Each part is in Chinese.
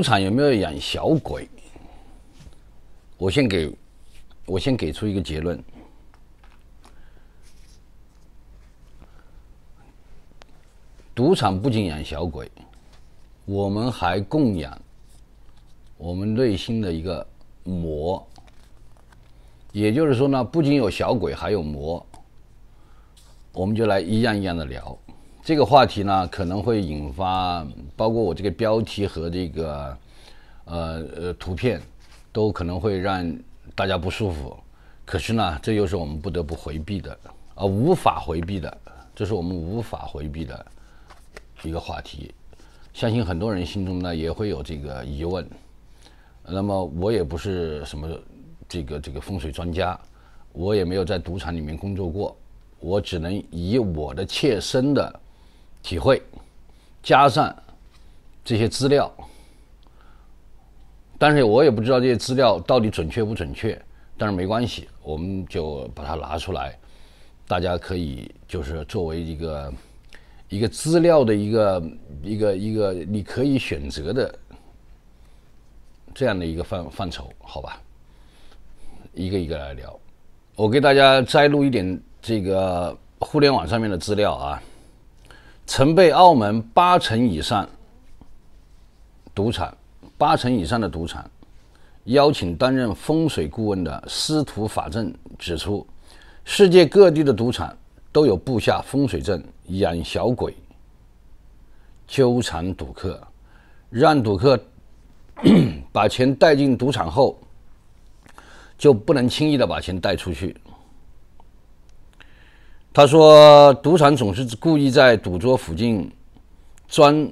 赌场有没有养小鬼？我先给，我先给出一个结论：赌场不仅养小鬼，我们还供养我们内心的一个魔。也就是说呢，不仅有小鬼，还有魔。我们就来一样一样的聊。这个话题呢，可能会引发包括我这个标题和这个，呃呃图片，都可能会让大家不舒服。可是呢，这又是我们不得不回避的啊，无法回避的，这是我们无法回避的一个话题。相信很多人心中呢也会有这个疑问。那么我也不是什么这个这个风水专家，我也没有在赌场里面工作过，我只能以我的切身的。体会，加上这些资料，但是我也不知道这些资料到底准确不准确，但是没关系，我们就把它拿出来，大家可以就是作为一个一个资料的一个一个一个你可以选择的这样的一个范范畴，好吧？一个一个来聊，我给大家摘录一点这个互联网上面的资料啊。曾被澳门八成以上赌场、八成以上的赌场邀请担任风水顾问的司徒法正指出，世界各地的赌场都有布下风水阵，养小鬼，纠缠赌客，让赌客 把钱带进赌场后，就不能轻易的把钱带出去。他说，赌场总是故意在赌桌附近装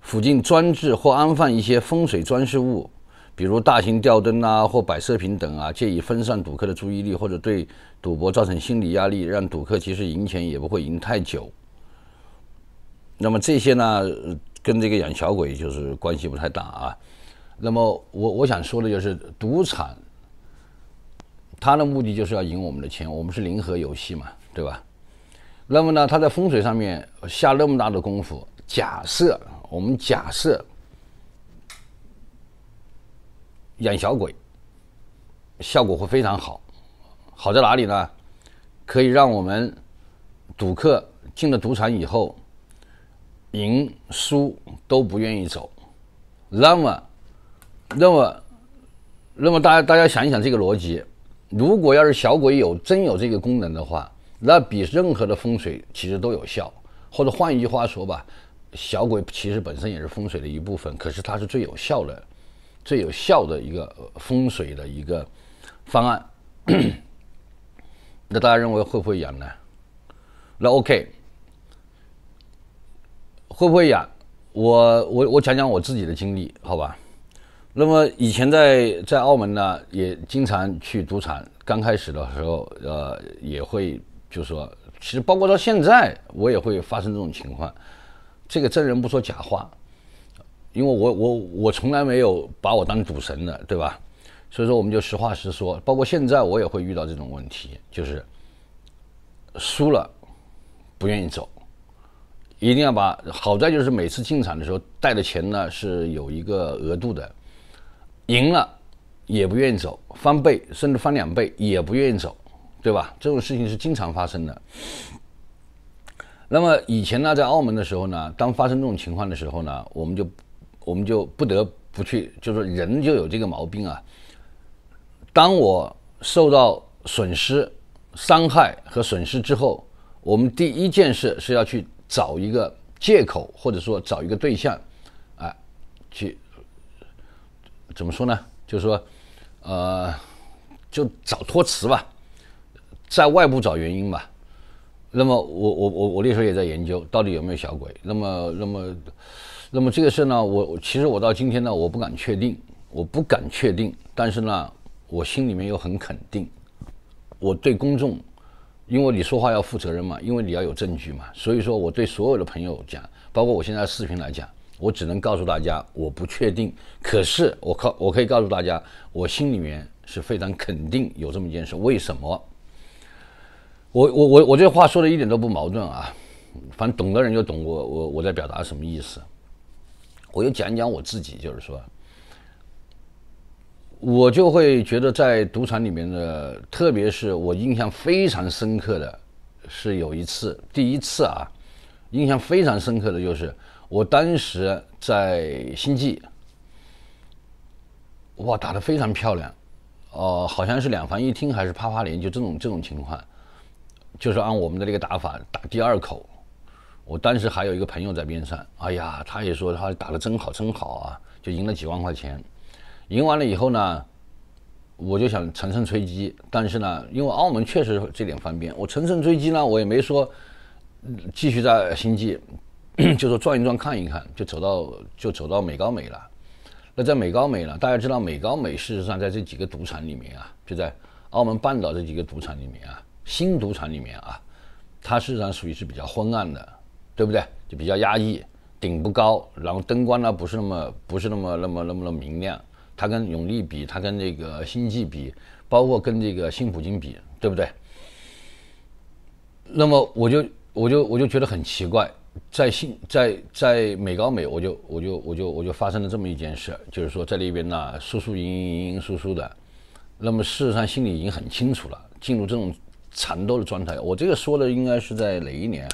附近专置或安放一些风水装饰物，比如大型吊灯啊，或摆设品等啊，借以分散赌客的注意力，或者对赌博造成心理压力，让赌客其实赢钱也不会赢太久。那么这些呢，跟这个养小鬼就是关系不太大啊。那么我我想说的就是，赌场它的目的就是要赢我们的钱，我们是零和游戏嘛，对吧？那么呢，他在风水上面下那么大的功夫，假设我们假设养小鬼，效果会非常好。好在哪里呢？可以让我们赌客进了赌场以后，赢输都不愿意走。那么，那么，那么大家大家想一想这个逻辑，如果要是小鬼有真有这个功能的话。那比任何的风水其实都有效，或者换一句话说吧，小鬼其实本身也是风水的一部分，可是它是最有效的、最有效的一个风水的一个方案。那大家认为会不会养呢？那 OK，会不会养？我我我讲讲我自己的经历，好吧？那么以前在在澳门呢，也经常去赌场，刚开始的时候，呃，也会。就是说，其实包括到现在，我也会发生这种情况。这个真人不说假话，因为我我我从来没有把我当赌神的，对吧？所以说我们就实话实说。包括现在我也会遇到这种问题，就是输了不愿意走，一定要把。好在就是每次进场的时候带的钱呢是有一个额度的，赢了也不愿意走，翻倍甚至翻两倍也不愿意走。对吧？这种事情是经常发生的。那么以前呢，在澳门的时候呢，当发生这种情况的时候呢，我们就我们就不得不去，就是人就有这个毛病啊。当我受到损失、伤害和损失之后，我们第一件事是要去找一个借口，或者说找一个对象，啊，去怎么说呢？就是说，呃，就找托词吧。在外部找原因吧。那么我我我我那时候也在研究，到底有没有小鬼？那么那么那么这个事呢？我其实我到今天呢，我不敢确定，我不敢确定。但是呢，我心里面又很肯定。我对公众，因为你说话要负责任嘛，因为你要有证据嘛。所以说，我对所有的朋友讲，包括我现在视频来讲，我只能告诉大家，我不确定。可是我靠，我可以告诉大家，我心里面是非常肯定有这么一件事。为什么？我我我我这话说的一点都不矛盾啊，反正懂的人就懂我我我在表达什么意思。我就讲讲我自己，就是说，我就会觉得在赌场里面的，特别是我印象非常深刻的是有一次第一次啊，印象非常深刻的就是我当时在星际，哇打的非常漂亮，哦好像是两房一厅还是啪啪连就这种这种情况。就是按我们的这个打法打第二口，我当时还有一个朋友在边上，哎呀，他也说他打的真好真好啊，就赢了几万块钱。赢完了以后呢，我就想乘胜追击，但是呢，因为澳门确实这点方便，我乘胜追击呢，我也没说继续在星际，就说转一转看一看，就走到就走到美高美了。那在美高美呢，大家知道美高美事实上在这几个赌场里面啊，就在澳门半岛这几个赌场里面啊。新赌场里面啊，它事实上属于是比较昏暗的，对不对？就比较压抑，顶不高，然后灯光呢不是那么不是那么那么那么的明亮。它跟永利比，它跟那个星际比，包括跟这个新普京比，对不对？那么我就我就我就觉得很奇怪，在新在在美高美，我就我就我就我就发生了这么一件事就是说在那边呢，输输赢赢赢输输的。那么事实上心里已经很清楚了，进入这种。缠斗的状态，我这个说的应该是在哪一年？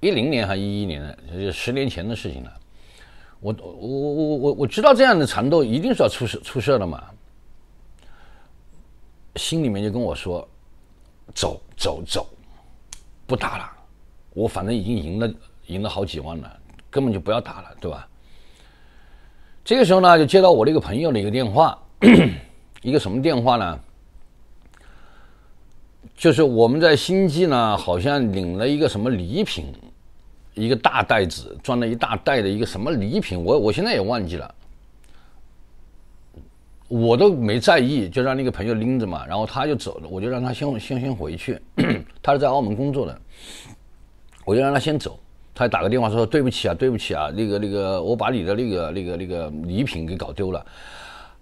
一零年还是一一年？就十年前的事情了。我我我我我我知道这样的缠斗一定是要出事出事的嘛。心里面就跟我说：“走走走，不打了，我反正已经赢了赢了好几万了，根本就不要打了，对吧？”这个时候呢，就接到我这个朋友的一个电话，一个什么电话呢？就是我们在星际呢，好像领了一个什么礼品，一个大袋子装了一大袋的一个什么礼品，我我现在也忘记了，我都没在意，就让那个朋友拎着嘛，然后他就走了，我就让他先先先回去，他是在澳门工作的，我就让他先走，他打个电话说对不起啊，对不起啊，那个那个我把你的那个那个那个礼品给搞丢了，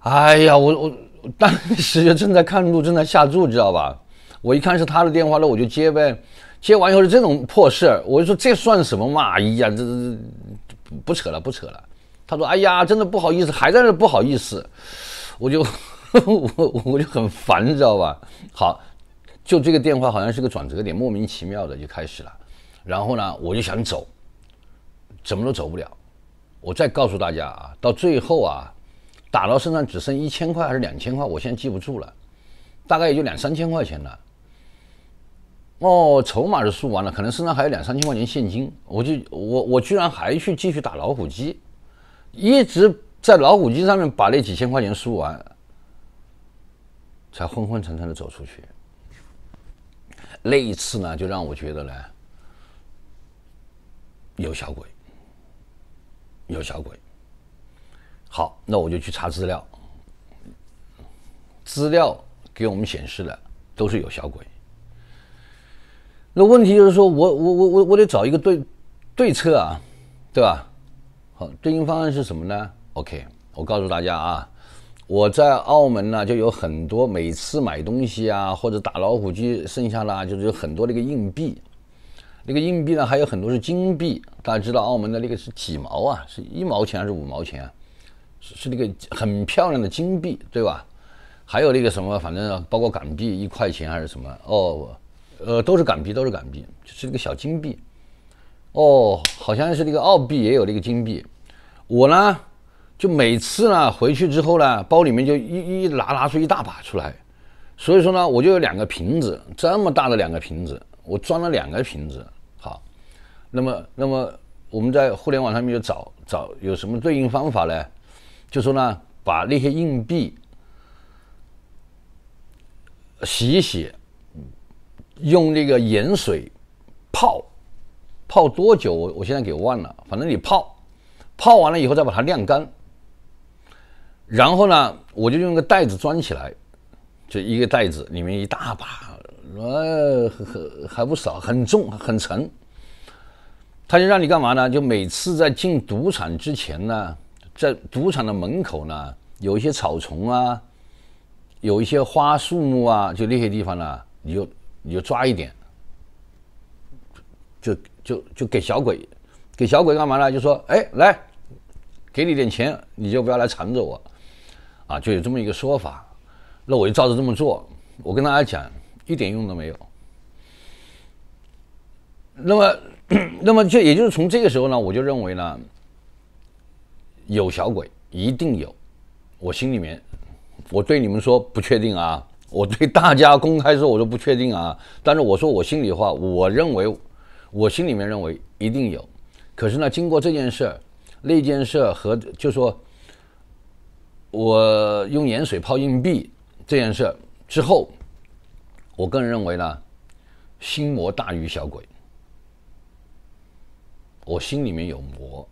哎呀，我我当时就正在看路，正在下注，知道吧？我一看是他的电话，那我就接呗。接完以后是这种破事儿，我就说这算什么嘛！哎呀，这这不不扯了不扯了。他说：“哎呀，真的不好意思，还在那不好意思。”我就我 我就很烦，你知道吧？好，就这个电话好像是个转折点，莫名其妙的就开始了。然后呢，我就想走，怎么都走不了。我再告诉大家啊，到最后啊，打到身上只剩一千块还是两千块，我现在记不住了，大概也就两三千块钱了。哦，筹码就输完了，可能身上还有两三千块钱现金，我就我我居然还去继续打老虎机，一直在老虎机上面把那几千块钱输完，才昏昏沉沉的走出去。那一次呢，就让我觉得呢，有小鬼，有小鬼。好，那我就去查资料，资料给我们显示的都是有小鬼。那问题就是说，我我我我我得找一个对对策啊，对吧？好，对应方案是什么呢？OK，我告诉大家啊，我在澳门呢就有很多，每次买东西啊或者打老虎机剩下的就是有很多那个硬币，那个硬币呢还有很多是金币。大家知道澳门的那个是几毛啊？是一毛钱还是五毛钱？啊？是是那个很漂亮的金币，对吧？还有那个什么，反正包括港币一块钱还是什么哦。呃，都是港币，都是港币，就是一个小金币，哦，好像是那个澳币也有那个金币。我呢，就每次呢回去之后呢，包里面就一一拿拿出一大把出来，所以说呢，我就有两个瓶子，这么大的两个瓶子，我装了两个瓶子。好，那么那么我们在互联网上面就找找有什么对应方法呢？就说呢，把那些硬币洗一洗。用那个盐水泡，泡多久？我我现在给忘了。反正你泡，泡完了以后再把它晾干。然后呢，我就用个袋子装起来，就一个袋子里面一大把，呃，还不少，很重，很沉。他就让你干嘛呢？就每次在进赌场之前呢，在赌场的门口呢，有一些草丛啊，有一些花树木啊，就那些地方呢，你就。你就抓一点，就就就给小鬼，给小鬼干嘛呢？就说，哎，来，给你点钱，你就不要来缠着我，啊，就有这么一个说法。那我就照着这么做。我跟大家讲，一点用都没有。那么，那么就也就是从这个时候呢，我就认为呢，有小鬼一定有，我心里面，我对你们说不确定啊。我对大家公开说，我都不确定啊。但是我说我心里话，我认为，我心里面认为一定有。可是呢，经过这件事、那件事和就说我用盐水泡硬币这件事之后，我个人认为呢，心魔大于小鬼。我心里面有魔，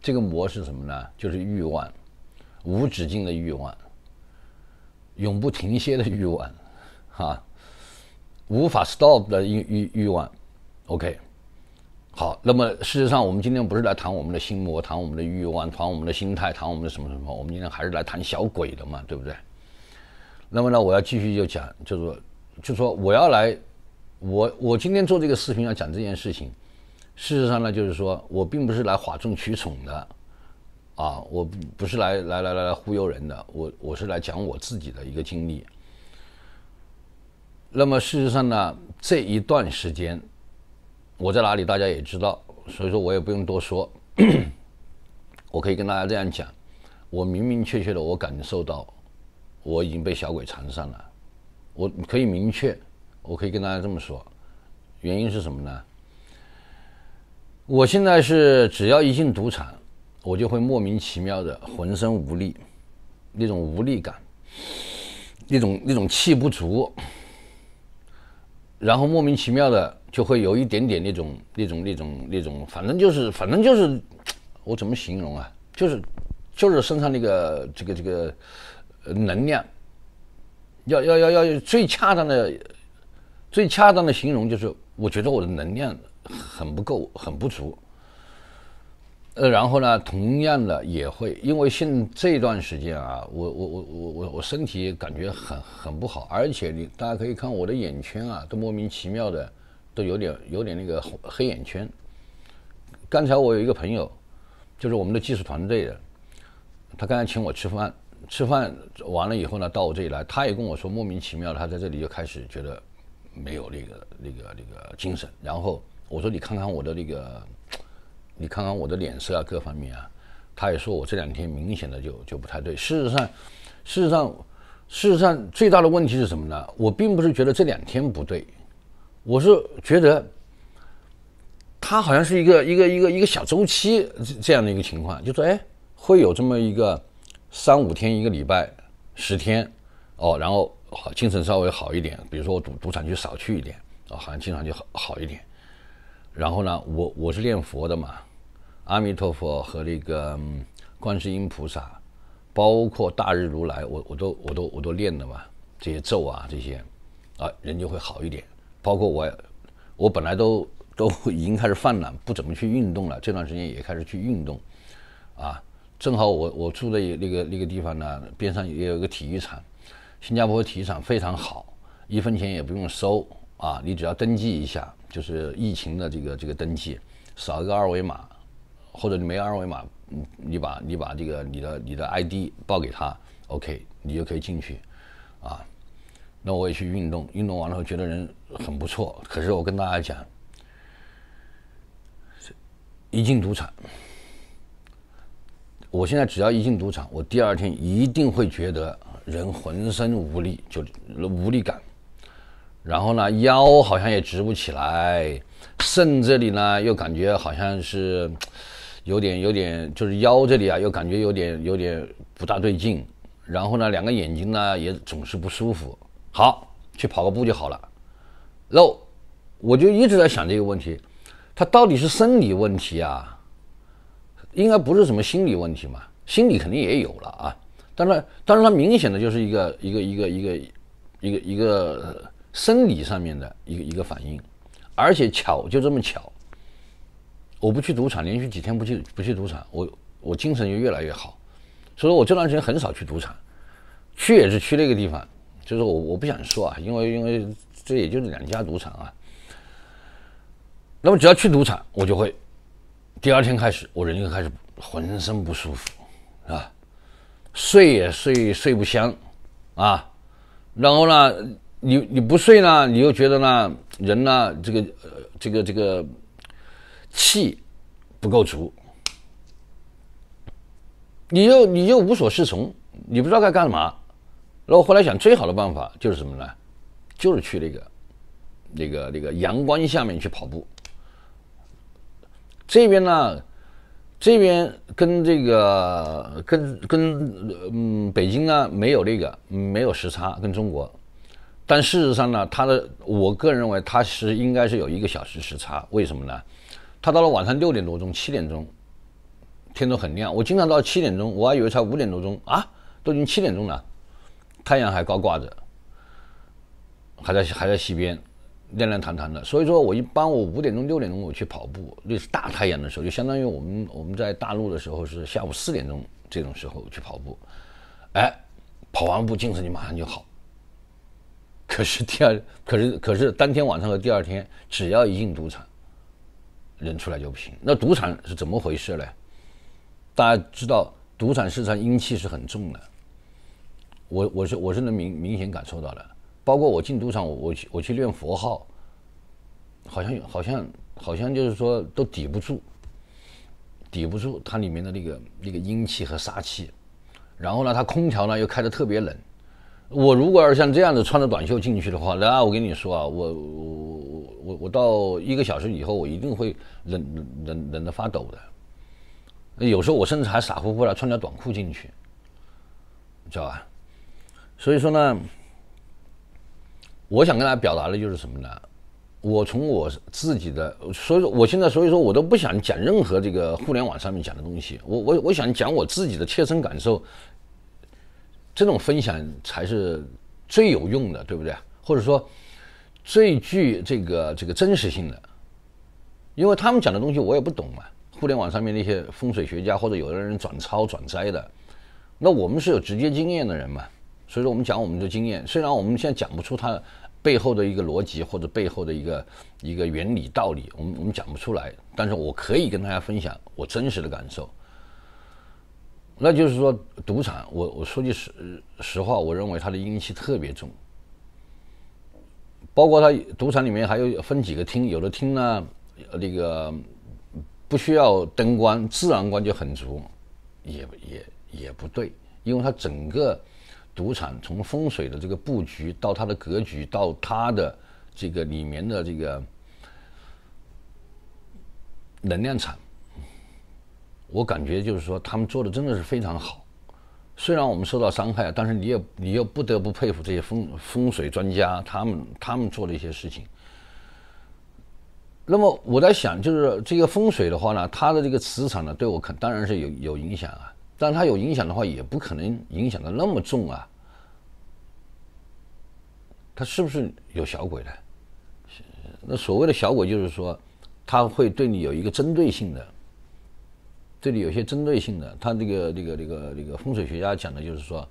这个魔是什么呢？就是欲望，无止境的欲望。永不停歇的欲望，哈，无法 stop 的欲欲欲望，OK。好，那么事实上，我们今天不是来谈我们的心魔，谈我们的欲望，谈我们的心态，谈我们的什么什么？我们今天还是来谈小鬼的嘛，对不对？那么呢，我要继续就讲，就说，就说我要来，我我今天做这个视频要讲这件事情。事实上呢，就是说我并不是来哗众取宠的。啊，我不不是来来来来来忽悠人的，我我是来讲我自己的一个经历。那么事实上呢，这一段时间我在哪里，大家也知道，所以说我也不用多说。我可以跟大家这样讲，我明明确确的，我感受到我已经被小鬼缠上了。我可以明确，我可以跟大家这么说，原因是什么呢？我现在是只要一进赌场。我就会莫名其妙的浑身无力，那种无力感，那种那种气不足，然后莫名其妙的就会有一点点那种那种那种那种，反正就是反正就是，我怎么形容啊？就是就是身上那个这个这个能量，要要要要最恰当的最恰当的形容，就是我觉得我的能量很不够，很不足。呃，然后呢，同样的也会，因为现这段时间啊，我我我我我我身体感觉很很不好，而且你大家可以看我的眼圈啊，都莫名其妙的，都有点有点那个黑眼圈。刚才我有一个朋友，就是我们的技术团队的，他刚才请我吃饭，吃饭完了以后呢，到我这里来，他也跟我说莫名其妙，他在这里就开始觉得没有那个那个那个精神。然后我说你看看我的那个。你看看我的脸色啊，各方面啊，他也说我这两天明显的就就不太对。事实上，事实上，事实上最大的问题是什么呢？我并不是觉得这两天不对，我是觉得他好像是一个一个一个一个小周期这样的一个情况，就说哎会有这么一个三五天一个礼拜十天哦，然后好精神稍微好一点，比如说我赌赌场就少去一点啊，好像经常就好好一点。然后呢，我我是念佛的嘛。阿弥陀佛和那个观世音菩萨，包括大日如来，我我都我都我都练的嘛，这些咒啊这些，啊人就会好一点。包括我，我本来都都已经开始犯懒，不怎么去运动了。这段时间也开始去运动，啊，正好我我住的那个那个地方呢，边上也有个体育场，新加坡体育场非常好，一分钱也不用收啊，你只要登记一下，就是疫情的这个这个登记，扫一个二维码。或者你没二维码，你你把你把这个你的你的 ID 报给他，OK，你就可以进去，啊，那我也去运动，运动完了后觉得人很不错。可是我跟大家讲，一进赌场，我现在只要一进赌场，我第二天一定会觉得人浑身无力，就无力感，然后呢腰好像也直不起来，肾这里呢又感觉好像是。有点有点，就是腰这里啊，又感觉有点有点不大对劲。然后呢，两个眼睛呢也总是不舒服。好，去跑个步就好了。No，我就一直在想这个问题，他到底是生理问题啊？应该不是什么心理问题嘛？心理肯定也有了啊，但是但是它明显的就是一个一个一个一个一个一个生理上面的一个一个反应，而且巧就这么巧。我不去赌场，连续几天不去不去赌场，我我精神就越来越好。所以说我这段时间很少去赌场，去也是去那个地方。就是我我不想说啊，因为因为这也就是两家赌场啊。那么只要去赌场，我就会第二天开始，我人就开始浑身不舒服，啊，睡也睡睡不香啊。然后呢，你你不睡呢，你又觉得呢，人呢这个呃这个这个。气不够足，你又你又无所适从，你不知道该干嘛。然后后来想，最好的办法就是什么呢？就是去那个、那个、那个阳光下面去跑步。这边呢，这边跟这个、跟跟嗯，北京呢没有那个没有时差，跟中国。但事实上呢，它的我个人认为它是应该是有一个小时时差。为什么呢？他到了晚上六点多钟、七点钟，天都很亮。我经常到七点钟，我还以为才五点多钟啊，都已经七点钟了，太阳还高挂着，还在还在西边，亮亮堂堂的。所以说我一般我五点钟、六点钟我去跑步，那是大太阳的时候，就相当于我们我们在大陆的时候是下午四点钟这种时候去跑步，哎，跑完步精神就马上就好。可是第二，可是可是当天晚上和第二天，只要一进赌场。人出来就不行。那赌场是怎么回事呢？大家知道，赌场市场阴气是很重的。我我是我是能明明显感受到的。包括我进赌场，我我去我去念佛号，好像好像好像就是说都抵不住，抵不住它里面的那个那个阴气和杀气。然后呢，它空调呢又开的特别冷。我如果要是像这样子穿着短袖进去的话，那我跟你说啊，我我。我我到一个小时以后，我一定会冷冷冷的发抖的。有时候我甚至还傻乎乎的穿条短裤进去，知道吧？所以说呢，我想跟大家表达的就是什么呢？我从我自己的所以说，我现在所以说，我都不想讲任何这个互联网上面讲的东西。我我我想讲我自己的切身感受。这种分享才是最有用的，对不对？或者说。最具这个这个真实性的，因为他们讲的东西我也不懂嘛，互联网上面那些风水学家或者有的人转抄转摘的，那我们是有直接经验的人嘛，所以说我们讲我们的经验，虽然我们现在讲不出它背后的一个逻辑或者背后的一个一个原理道理，我们我们讲不出来，但是我可以跟大家分享我真实的感受。那就是说赌场，我我说句实实话，我认为它的阴气特别重。包括它赌场里面还有分几个厅，有的厅呢，那个不需要灯光，自然光就很足，也也也不对，因为它整个赌场从风水的这个布局到它的格局到它的这个里面的这个能量场，我感觉就是说他们做的真的是非常好。虽然我们受到伤害，但是你也你又不得不佩服这些风风水专家，他们他们做的一些事情。那么我在想，就是这个风水的话呢，它的这个磁场呢，对我肯当然是有有影响啊，但它有影响的话，也不可能影响的那么重啊。它是不是有小鬼的？那所谓的小鬼，就是说他会对你有一个针对性的。这里有些针对性的，他这个这个这个这个风水学家讲的就是说，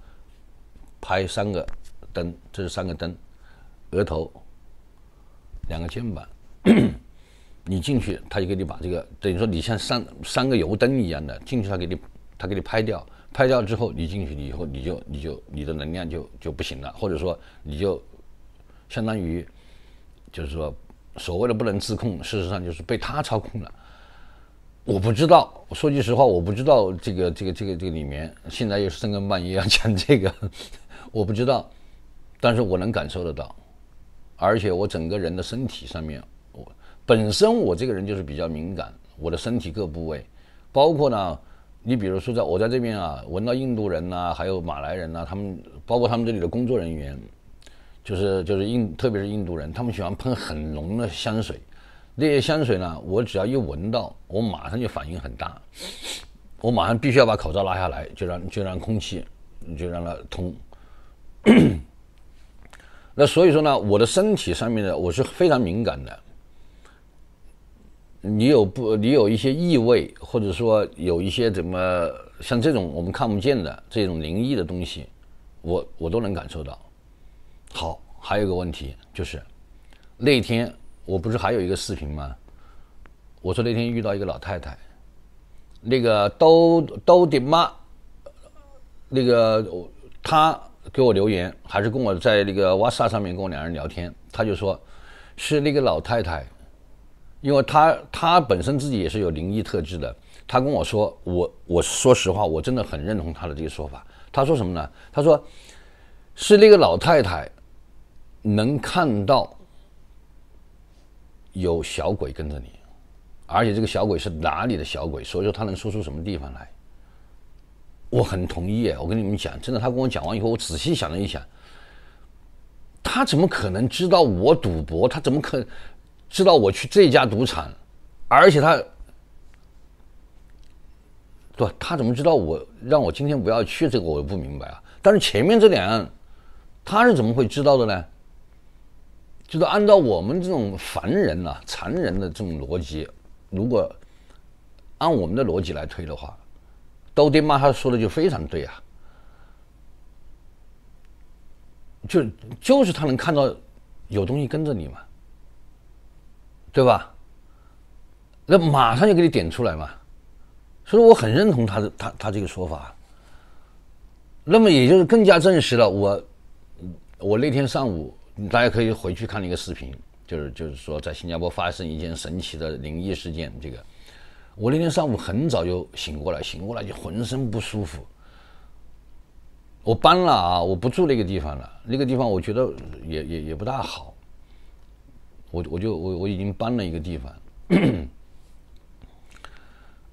拍三个灯，这是三个灯，额头，两个肩膀，你进去，他就给你把这个，等于说你像三三个油灯一样的进去，他给你他给你拍掉，拍掉之后你进去以后你就你就你的能量就就不行了，或者说你就相当于就是说所谓的不能自控，事实上就是被他操控了。我不知道，说句实话，我不知道这个这个这个这个里面，现在又深更半夜要讲这个，我不知道，但是我能感受得到，而且我整个人的身体上面，我本身我这个人就是比较敏感，我的身体各部位，包括呢，你比如说在我在这边啊，闻到印度人呐，还有马来人呐，他们包括他们这里的工作人员，就是就是印特别是印度人，他们喜欢喷很浓的香水。那些香水呢？我只要一闻到，我马上就反应很大，我马上必须要把口罩拉下来，就让就让空气就让它通。那所以说呢，我的身体上面的我是非常敏感的。你有不你有一些异味，或者说有一些怎么像这种我们看不见的这种灵异的东西，我我都能感受到。好，还有一个问题就是那天。我不是还有一个视频吗？我说那天遇到一个老太太，那个都都的妈，那个她给我留言，还是跟我在那个哇撒上面跟我两人聊天，她就说，是那个老太太，因为她她本身自己也是有灵异特质的，她跟我说，我我说实话，我真的很认同她的这个说法。她说什么呢？她说，是那个老太太能看到。有小鬼跟着你，而且这个小鬼是哪里的小鬼？所以说他能说出什么地方来，我很同意。我跟你们讲，真的，他跟我讲完以后，我仔细想了一想，他怎么可能知道我赌博？他怎么可知道我去这家赌场？而且他，对吧？他怎么知道我让我今天不要去？这个我不明白啊。但是前面这两，他是怎么会知道的呢？就是按照我们这种凡人呐、常人的这种逻辑，如果按我们的逻辑来推的话，都爹妈他说的就非常对啊！就就是他能看到有东西跟着你嘛，对吧？那马上就给你点出来嘛！所以我很认同他的、他他这个说法。那么，也就是更加证实了我，我那天上午。大家可以回去看那个视频，就是就是说在新加坡发生一件神奇的灵异事件。这个，我那天上午很早就醒过来，醒过来就浑身不舒服。我搬了啊，我不住那个地方了，那个地方我觉得也也也不大好。我我就我我已经搬了一个地方。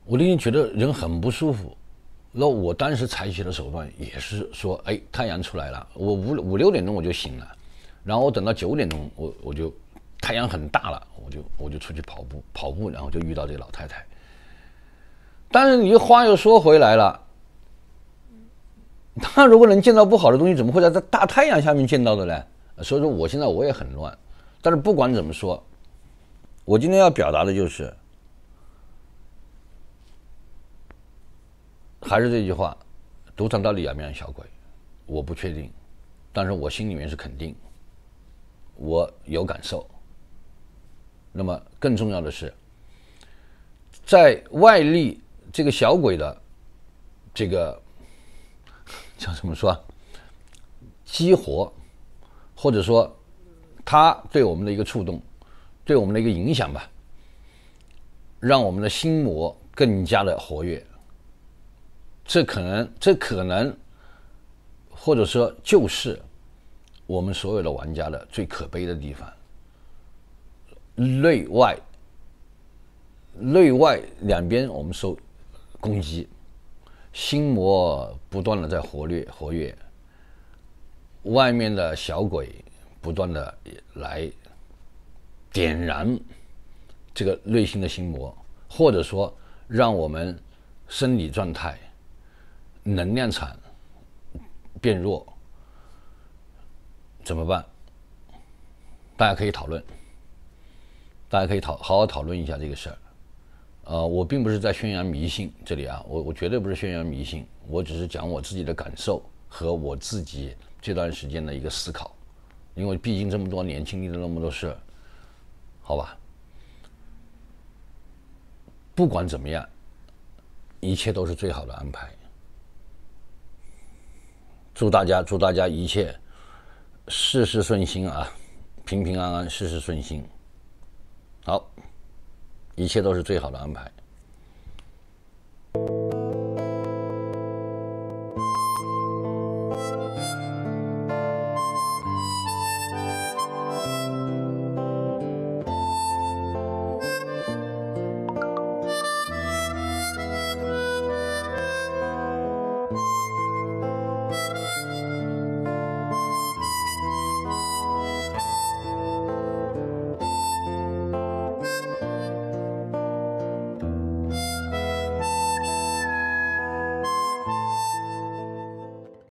我那天觉得人很不舒服，那我当时采取的手段也是说，哎，太阳出来了，我五五六点钟我就醒了。然后我等到九点钟，我我就太阳很大了，我就我就出去跑步跑步，然后就遇到这老太太。但是你话又说回来了，他如果能见到不好的东西，怎么会在这大太阳下面见到的呢？所以说我现在我也很乱。但是不管怎么说，我今天要表达的就是，还是这句话：赌场到底养不养小鬼？我不确定，但是我心里面是肯定。我有感受。那么，更重要的是，在外力这个小鬼的这个 叫怎么说？激活，或者说他对我们的一个触动，对我们的一个影响吧，让我们的心魔更加的活跃。这可能，这可能，或者说就是。我们所有的玩家的最可悲的地方，内外、内外两边，我们受攻击，心魔不断的在活跃活跃，外面的小鬼不断的来点燃这个内心的心魔，或者说让我们生理状态、能量场变弱。怎么办？大家可以讨论，大家可以讨好好讨论一下这个事儿。呃，我并不是在宣扬迷信，这里啊，我我绝对不是宣扬迷信，我只是讲我自己的感受和我自己这段时间的一个思考。因为毕竟这么多年经历了那么多事儿，好吧。不管怎么样，一切都是最好的安排。祝大家，祝大家一切。事事顺心啊，平平安安，事事顺心。好，一切都是最好的安排。